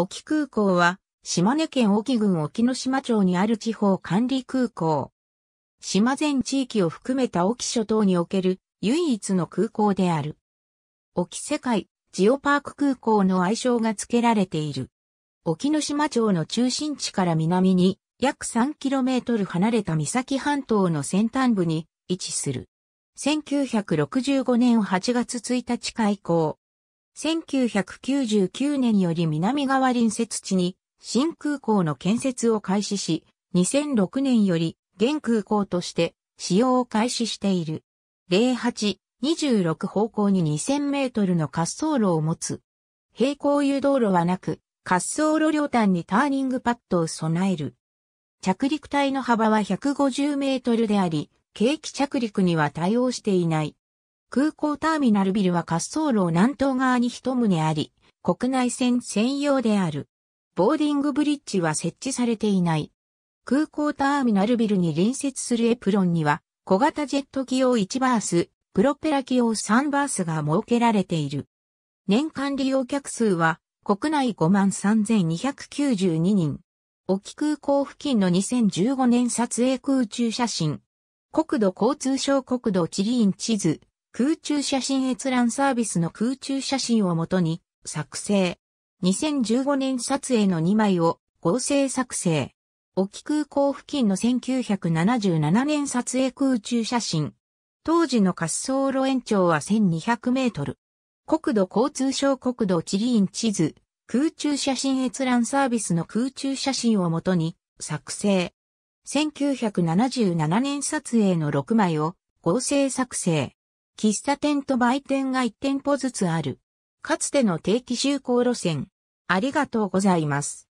沖空港は、島根県隠岐郡隠岐の島町にある地方管理空港。島全地域を含めた沖諸島における唯一の空港である。沖世界ジオパーク空港の愛称が付けられている。隠岐の島町の中心地から南に約 3km 離れた三崎半島の先端部に位置する。1965年8月1日開港。1999年より南側隣接地に新空港の建設を開始し、2006年より現空港として使用を開始している。08、26方向に2000メートルの滑走路を持つ。平行誘導路はなく、滑走路両端にターニングパッドを備える。着陸体の幅は150メートルであり、景気着陸には対応していない。空港ターミナルビルは滑走路を南東側に一棟あり、国内線専用である。ボーディングブリッジは設置されていない。空港ターミナルビルに隣接するエプロンには、小型ジェット機用1バース、プロペラ機用3バースが設けられている。年間利用客数は、国内53,292人。沖空港付近の2015年撮影空中写真。国土交通省国土地理院地図。空中写真閲覧サービスの空中写真をもとに作成。2015年撮影の2枚を合成作成。沖空港付近の1977年撮影空中写真。当時の滑走路延長は1200メートル。国土交通省国土地理院地図、空中写真閲覧サービスの空中写真をもとに作成。1977年撮影の6枚を合成作成。喫茶店と売店が1店舗ずつある。かつての定期就航路線。ありがとうございます。